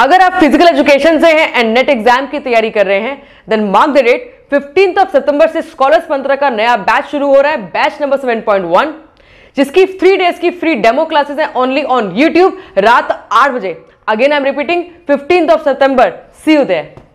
अगर आप physical education से हैं एंड नेट एग्जाम की तैयारी कर रहे हैं then mark the date fifteenth of September से स्कॉलर्स मंत्र का नया बैच शुरू हो रहा है batch number seven point one जिसकी थ्री डेज की फ्री डेमो क्लासेस है ओनली ऑन यूट्यूब रात आठ बजे again I am repeating fifteenth of September see you there